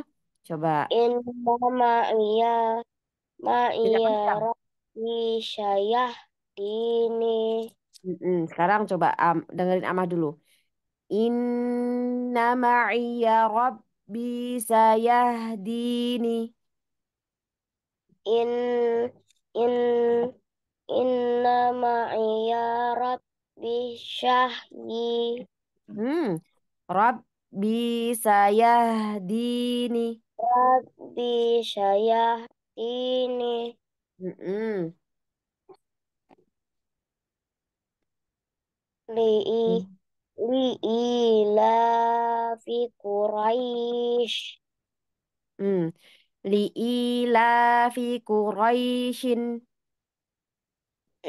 Coba. in ma'iya, Tidak ma'iya kencang. rabbi saya ini sini. Mm-mm. Sekarang coba am- dengerin Amah dulu. Inna ma'iya rabbi sayahdini. In in inna ma'iya rabbi syahdi hmm rabbi saya ini, rabbi saya ini, mm -mm. li hmm. li ila fi quraish hmm quraishin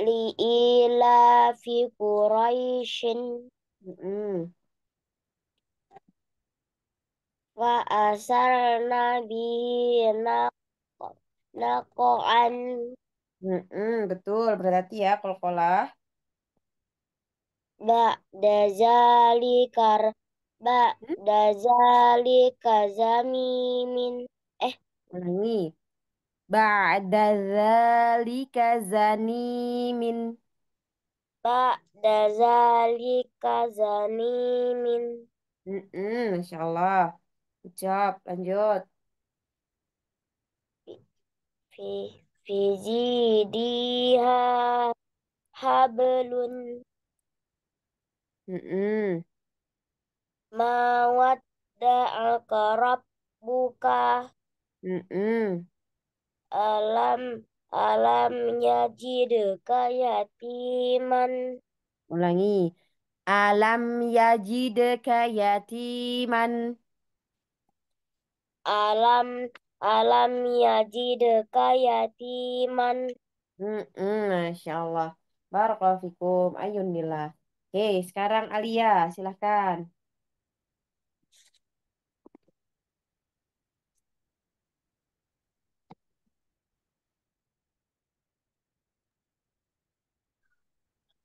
li li'ilafi Quraisyin mm. wa asarna bihi naqan mm betul berarti ya kolkolah ba zalikar ba hmm? zalika zamimin ulangi ba'da zalika min. ba'da zalika min. Mm-mm, Masya Allah. Ucap, lanjut. Fi, fi zidiha hablun. Mm-mm. Mawadda akarab buka Mm-mm. Alam alam yajidka yatiman. Ulangi. Alam yajidka yatiman. Alam alam yajidka yatiman. Mm-mm, Masya Allah. Barakallahu fikum. Ayunillah. Oke, sekarang Alia, silahkan.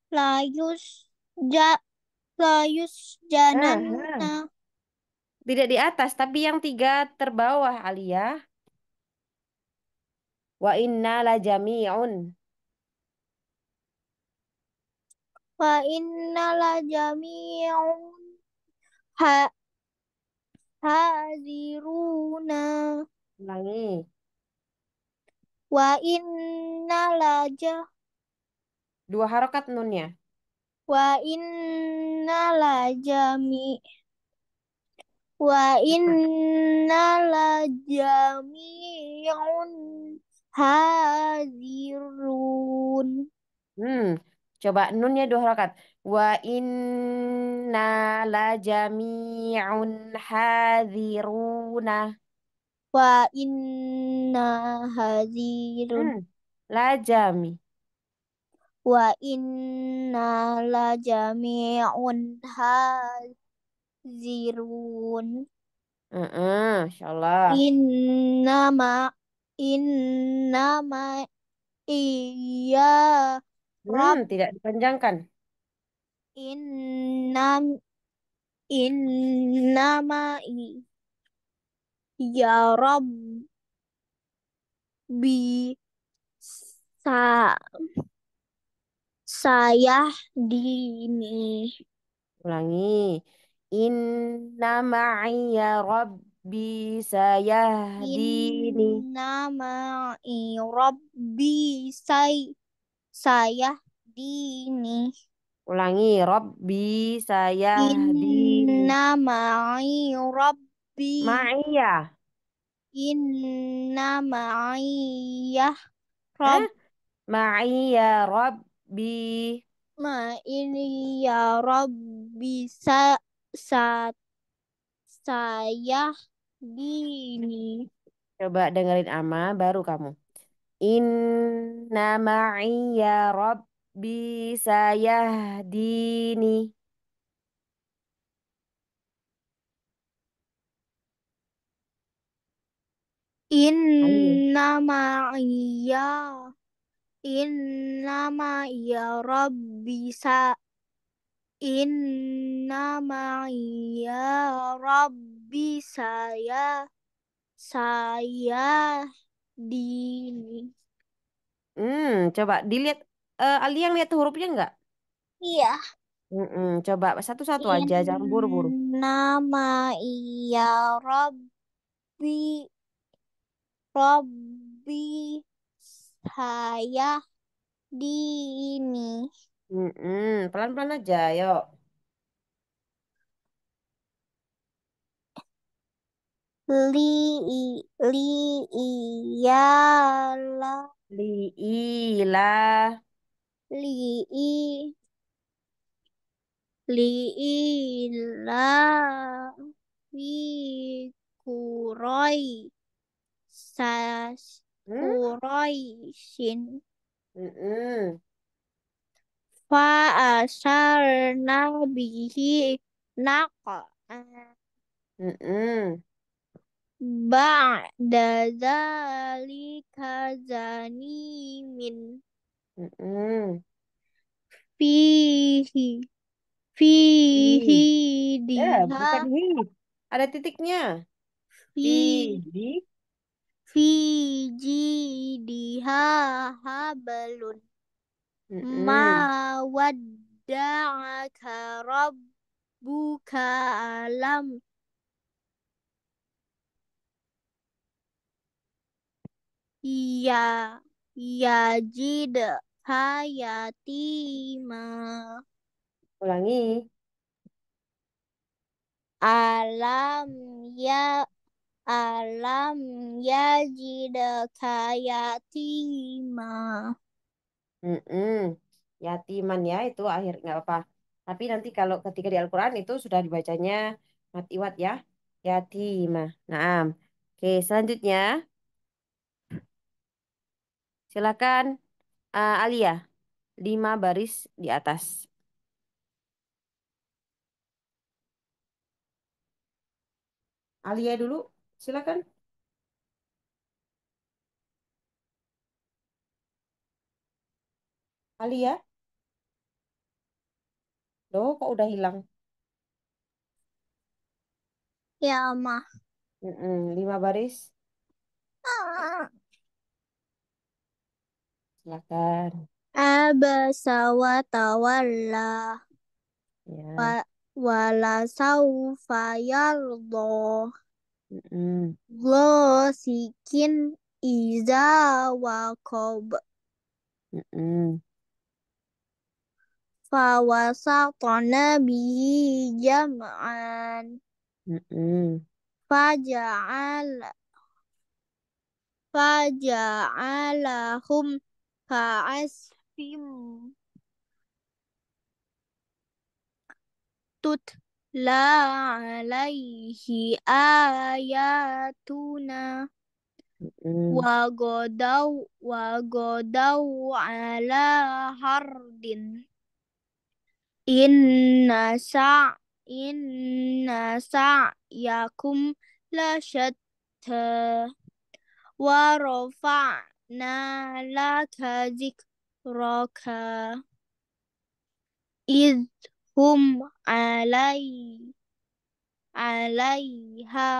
layus ja layus janan ah, ah. tidak di atas tapi yang tiga terbawah Alia wa inna la jami'un wa inna la jami'un ha haziruna lagi wa inna la jami'un Dua harokat nunnya. Wa inna la jami. Wa inna la un hazirun. Hmm, coba nunnya dua harokat. Wa inna la jami'un hadiruna. Wa inna hadirun. Hmm. La jami wa inna la jami'un hazirun. mm -uh, insyaallah. Inna ma inna ma iya hmm, rab. Hmm, tidak dipanjangkan. Inna inna ma ya rabbi sa saya di ini. Ulangi. Inna ma'iyya rabbi ini. Inna ma'iyya rabbi say saya di ini Ulangi rabbi saya di Inna ma'iyya rabbi. Ma'iyya. Inna ma'iyya rabbi. Eh? Ma'iya rabbi. Rabbi. Ma ini ya Rob bisa saat saya dini. Coba dengerin Ama, baru kamu. In Inna ya Rabbi In Inna ya. Innama ya Rabbi sa Innama ya Rabbi saya saya ini Hmm, coba dilihat uh, yang lihat hurufnya enggak? Iya. Mm-mm, coba satu-satu aja, jangan buru-buru. Nama iya Robbi Robbi Hayadini. Mm-mm, pelan-pelan aja, yuk. Li li la. li i la. li i li la. wi kuroi. sas Quraisyin. Hmm? Mm -mm. Fa asar nabihi naqa. Mm -mm. Ba'da zalika zanimin. Mm -mm. Fihi. Fihi di. Eh, bukan hi. Ada titiknya. Fihi. Fiji diha hablun mm -hmm. ma wadda'aka rabbuka alam ya jid hayati ma ulangi alam ya alam yajidaka yatima. Mm-mm. Yatiman ya itu akhir nggak apa-apa. Tapi nanti kalau ketika di Al-Quran itu sudah dibacanya mat iwat ya. Yatima. Nah, oke selanjutnya. Silakan uh, Alia. Lima baris di atas. Alia dulu. Silakan. Ali ya? Loh, kok udah hilang? Ya, Ma. Mm -mm, lima baris. Silakan. Abasa wa tawalla. Ya. Wa, wala saufa yardha. Lo sikin iza wakob. Mm -mm. Fawasatona bihi jam'an. Mm -mm. Faja'al faja'alahum ka'asfim tut لا عليه آياتنا وغدوا وغدوا على حرد إن سع إن سعيكم لشتى ورفعنا لك ذكرك إذ hum alai alaiha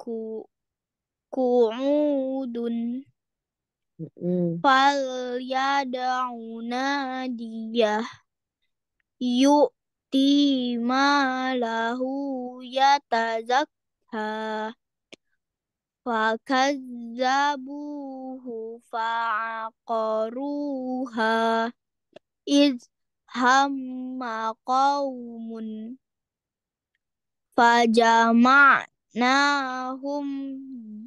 ku ku'udun mm-hmm. fal yad'una diyah yu'ti ma lahu yatazakha fakazzabuhu fa'aqaruha iz hamakawmun qaumun fajama'nahum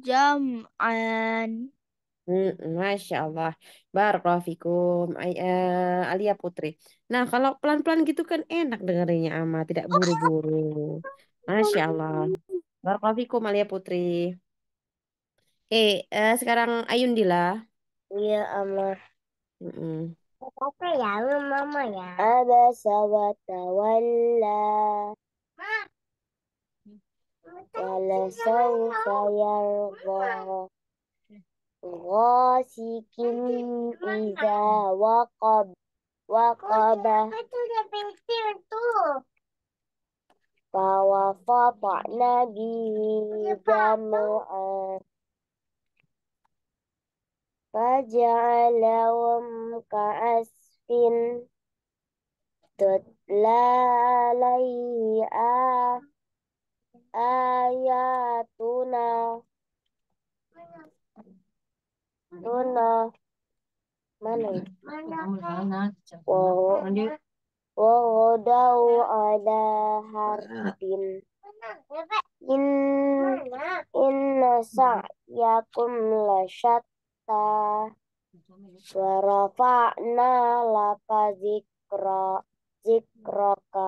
jam'an Hmm, Masya Allah. Barakulahikum. Uh, eh, Alia Putri. Nah, kalau pelan-pelan gitu kan enak dengerinnya Ama. Tidak buru-buru. Masya Allah. Barakulahikum, Alia Putri. Oke, eh, eh, sekarang Ayun Dila. Iya, Ama. Mm -mm apa ya, mama ya. Aba sawata wala. Wala sawfa yarga. Ghasikin iza waqab. Waqab. Itu udah pensil tuh. Tawafa ta'na bi iya, jama'ah. فجعلهم كعسف تتلى عليه آياتنا tuna mana mana wahodau ada harbin in inna sa'yakum lasyat ta warafa'na laka zikra zikraka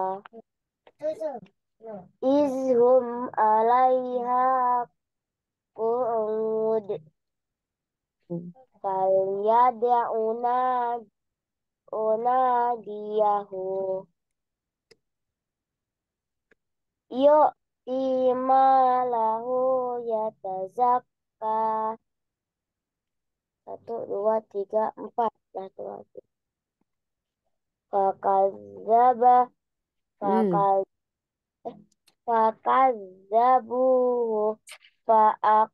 izhum alaiha qu'ud kal yad'una una diyahu yuk ima lahu yatazakka satu, dua, tiga, empat. Satu lagi. Fakazaba. Fakaz. Hmm.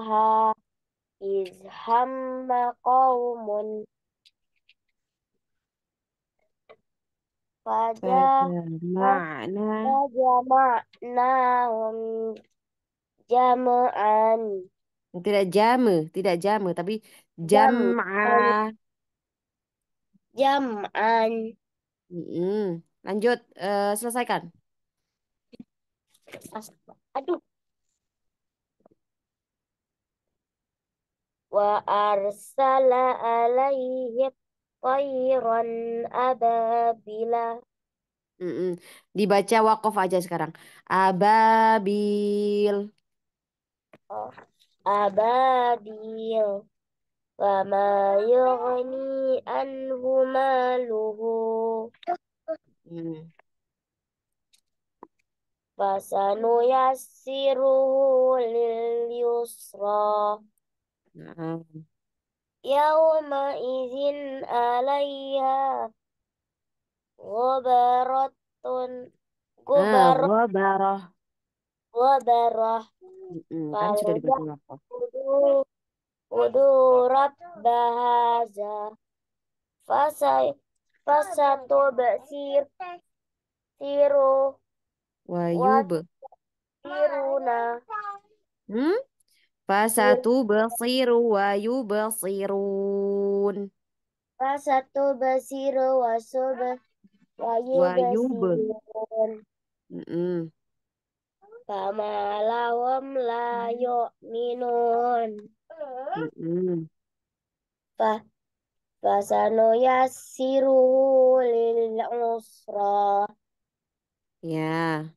Eh, izhamma kaumun Pada qawmun. Fajama'nahum jama'an. Tidak jamu, tidak jamu, tapi Jam'an. jam'a. Jam'an. Lanjut, eh, selesaikan. Aduh. Wa arsala alaihi tayran ababila. Mm-mm. Dibaca wakof aja sekarang. Ababil. Oh ababil wa ma yughni anhu maluhu Fasanu hmm. yassiruhu lil yusra hmm. Yawma izin alaiha Gubaratun ah, Gubarah mm hmm kan sudah diberi wakaf. Udu rabbahaza fasai fasatu basir siru wayub siruna hmm fasatu basiru wayu basirun fasatu basiru wasub wayu basirun mm -mm kama lawam la hmm. pa pa Fa fasanu yassiruhu lil usra. Ya.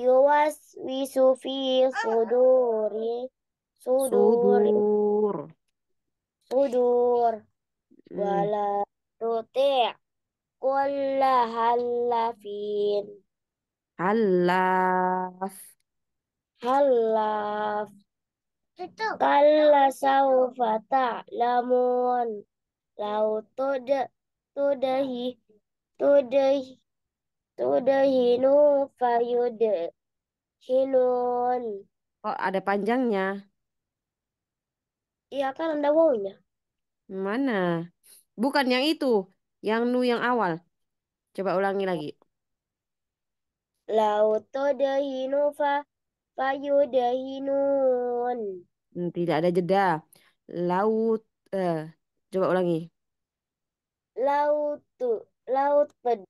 yuwas fi suduri sudur sudur sudur mm. wala tuti' kulla hallafin. Halaf. Halaf. Kalla saufa ta'lamun. Lau tudah tudahi tudahi tudahinu fayud hinun. Oh, ada panjangnya. Iya kan ada wawunya. Mana? Bukan yang itu, yang nu yang awal. Coba ulangi lagi. Lau tudahinu fa fayudahinun. Hmm, tidak ada jeda. Laut eh coba ulangi. Laut tu, laut ped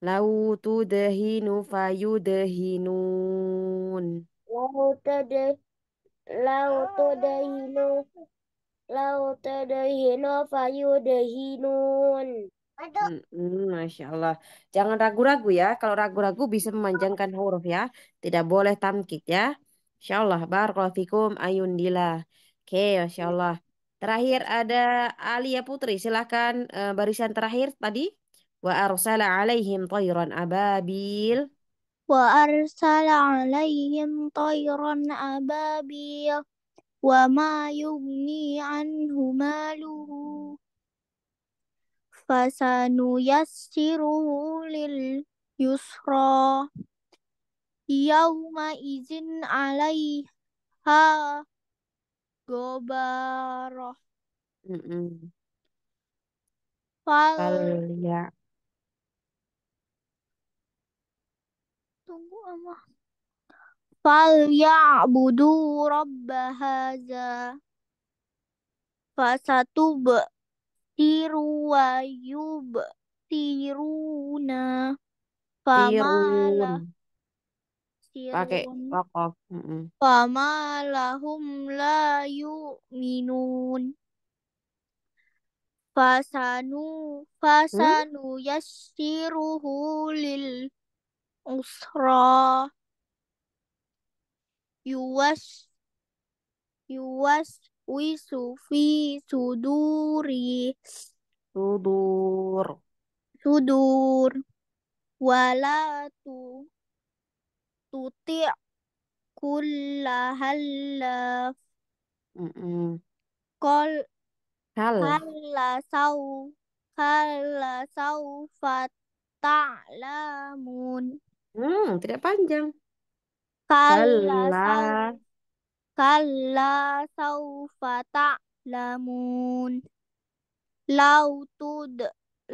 Lautu dahinu fayudahinun. Lautu de lautu dahinu lautu dahinu fayudahinun. Aduh. Hmm, Masya Allah. Jangan ragu-ragu ya. Kalau ragu-ragu bisa memanjangkan huruf ya. Tidak boleh tamkik ya. Insya Allah. Barakallahu fikum. Ayundila. Oke, Masya Allah. Terakhir ada Alia Putri. Silahkan uh, eh, barisan terakhir tadi. Wa arsala alaihim tayran ababil. Wa arsala alaihim tayran ababil. Wa ma yugni anhu maluhu fasanuyassiruhu lil yusra yauma izin alaiha gobaroh mm -mm. fal ya tunggu ama fal ya'budu rabb hadza fasatu tiru wa yub tiruna famala pakai wakaf mm -hmm. famalahum la yu'minun fasanu fasanu hmm? yasiruhu lil usra yuwas yuwas Wisu fi suduri. Sudur. Sudur. Wala tu tuti kulla halaf. Kol Hal. sau halla sau ta'lamun. Hmm, tidak panjang. Kalla, kalla Kalla saufa ta'lamun. Lau tud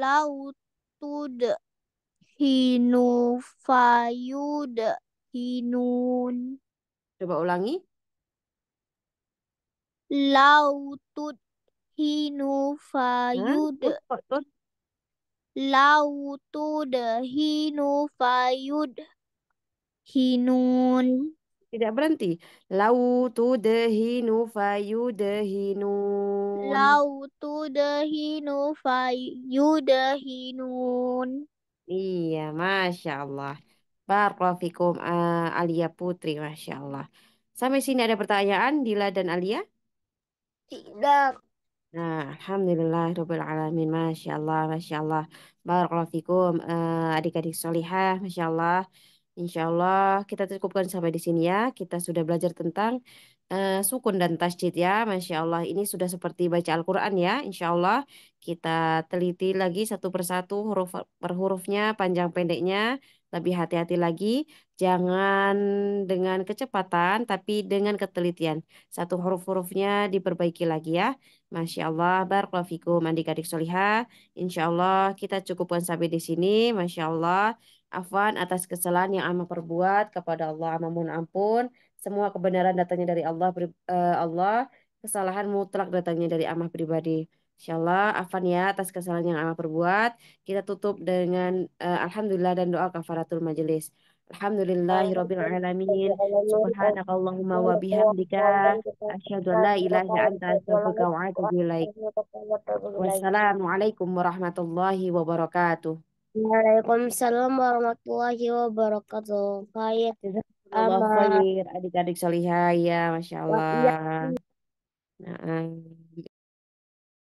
lau tud hinu fayud hinun. Coba ulangi. Lau tud hinu fayud. Huh? tud hinu fayud hinun tidak berhenti. Lau tudhinu fayudhinun. Lau fayu fayudhinun. Iya, Masya Allah. Barakalafikum uh, eh, Alia Putri, Masya Allah. Sampai sini ada pertanyaan, Dila dan Alia? Tidak. Nah, Alhamdulillah, Rabbil Alamin, Masya Allah, Masya Allah. uh, adik-adik solihah, Masya Allah. Insya Allah kita cukupkan sampai di sini ya. Kita sudah belajar tentang uh, sukun dan tasjid ya. Masya Allah ini sudah seperti baca Al-Quran ya. Insya Allah kita teliti lagi satu persatu huruf per hurufnya, panjang pendeknya. Lebih hati-hati lagi. Jangan dengan kecepatan tapi dengan ketelitian. Satu huruf-hurufnya diperbaiki lagi ya. Masya Allah. Barakallahu fikum adik-adik solihah. Insya Allah kita cukupkan sampai di sini. Masya Allah. Afwan atas kesalahan yang Amma perbuat kepada Allah. Amma mohon ampun. Semua kebenaran datangnya dari Allah. Uh, Allah kesalahan mutlak datangnya dari Amma pribadi. Insyaallah Afan ya atas kesalahan yang Amma perbuat. Kita tutup dengan uh, alhamdulillah dan doa kafaratul majelis. Alhamdulillahirabbil alamin. Subhanakallahumma wa bihamdika asyhadu an la ilaha anta astaghfiruka wa atubu Wassalamualaikum warahmatullahi wabarakatuh. Waalaikumsalam warahmatullahi wabarakatuh. Saya Allah khair adik-adik solihah ya, masya iya. Allah. Nah,